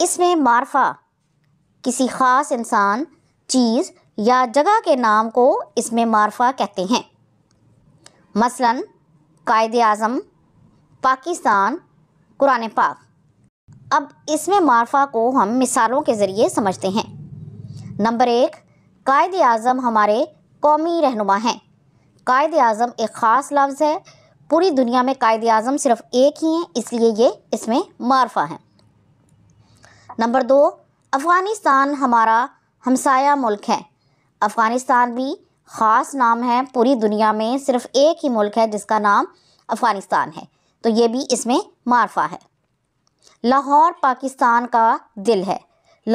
इसमें मारफा किसी ख़ास इंसान चीज़ या जगह के नाम को इसमें मारफा कहते हैं मसलन कायद अज़म पाकिस्तान कुरान पाक अब इसमें मारफा को हम मिसालों के ज़रिए समझते हैं नंबर एक कायद अज़म हमारे कौमी रहनुमा हैं कायद अज़म एक ख़ास लफ्ज़ है पूरी दुनिया में कायद अज़म सिर्फ़ एक ही हैं इसलिए ये इसमें मारफा हैं नंबर दो अफ़गानिस्तान हमारा हमसाया मुल्क है अफ़गानिस्तान भी ख़ास नाम है पूरी दुनिया में सिर्फ एक ही मुल्क है जिसका नाम अफ़गानिस्तान है तो ये भी इसमें मारफा है लाहौर पाकिस्तान का दिल है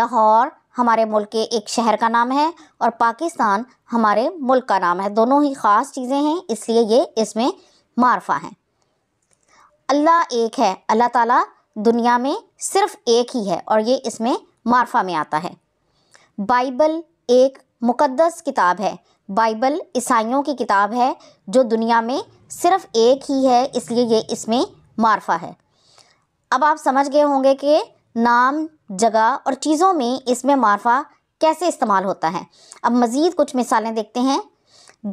लाहौर हमारे मुल्क के एक शहर का नाम है और पाकिस्तान हमारे मुल्क का नाम है दोनों ही ख़ास चीज़ें हैं इसलिए ये इसमें मारफा हैं अल्लाह एक है अल्लाह ताला दुनिया में सिर्फ एक ही है और ये इसमें मार्फा में आता है बाइबल एक मुकद्दस किताब है बाइबल ईसाइयों की किताब है जो दुनिया में सिर्फ एक ही है इसलिए ये इसमें मार्फा है अब आप समझ गए होंगे कि नाम जगह और चीज़ों में इसमें मार्फा कैसे इस्तेमाल होता है अब मज़ीद कुछ मिसालें देखते हैं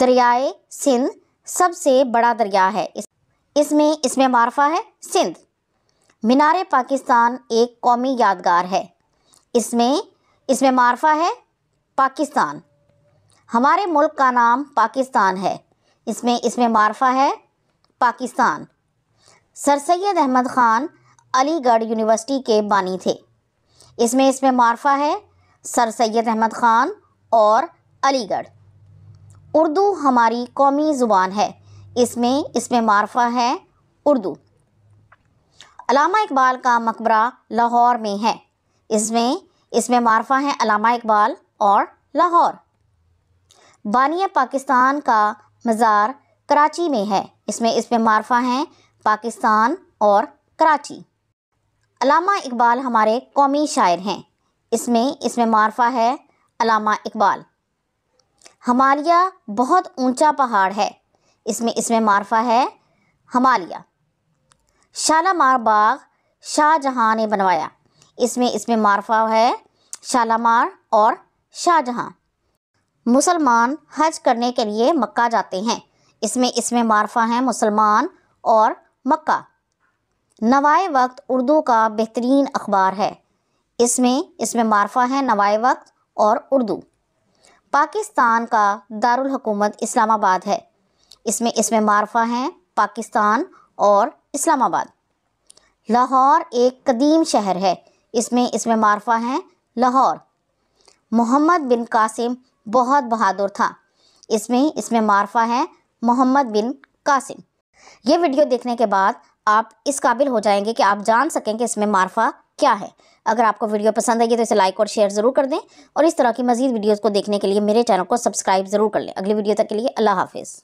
दरियाए सिंध सबसे बड़ा दरिया है इसमें इसमें मार्फा है सिंध मीनार पाकिस्तान एक कौमी यादगार है इसमें इसमें मारफा है पाकिस्तान हमारे मुल्क का नाम पाकिस्तान है इसमें इसमें मारफा है पाकिस्तान सर सैद अहमद ख़ान अलीगढ़ यूनिवर्सिटी के बानी थे इसमें इसमें मारफा है सर सैद अहमद ख़ान और अलीगढ़ उर्दू हमारी कौमी ज़ुबान है इसमें इसमें मारफा है उर्दू अलामा इकबाल का मकबरा लाहौर में है इसमें इसमें मारफा हैं अलामा इकबाल और लाहौर बानिया पाकिस्तान का मज़ार कराची में है इसमें इसमें मारफा हैं पाकिस्तान और कराची अलामा इकबाल हमारे कौमी शायर हैं इसमें इसमें मारफा है अलामा इकबाल हमालिया बहुत ऊंचा पहाड़ है इसमें इसमें मारफा है हमालिया शालामार बाग शाहजहाँ ने बनवाया इसमें इसमें मारफा है शालामार और शाहजहाँ मुसलमान हज करने के लिए मक्का जाते हैं इसमें इसमें मारफा हैं मुसलमान और मक्का नवाए वक्त उर्दू का बेहतरीन अखबार है इसमें इसमें मारफा है नवाए वक्त और उर्दू पाकिस्तान का दारुल हकूमत इस्लामाबाद है इसमें इसमें मारफा हैं पाकिस्तान और इस्लामाबाद लाहौर एक कदीम शहर है इसमें इसमें मारफा हैं लाहौर मोहम्मद बिन कासिम बहुत बहादुर था इसमें इसमें मारफा है मोहम्मद बिन कासिम ये वीडियो देखने के बाद आप इस काबिल हो जाएंगे कि आप जान सकें कि इसमें मारफा क्या है अगर आपको वीडियो पसंद आई तो इसे लाइक और शेयर ज़रूर कर दें और इस तरह की मजीद वीडियोज़ को देखने के लिए मेरे चैनल को सब्सक्राइब ज़रूर कर लें अगली वीडियो तक के लिए अल्लाह हाफिज़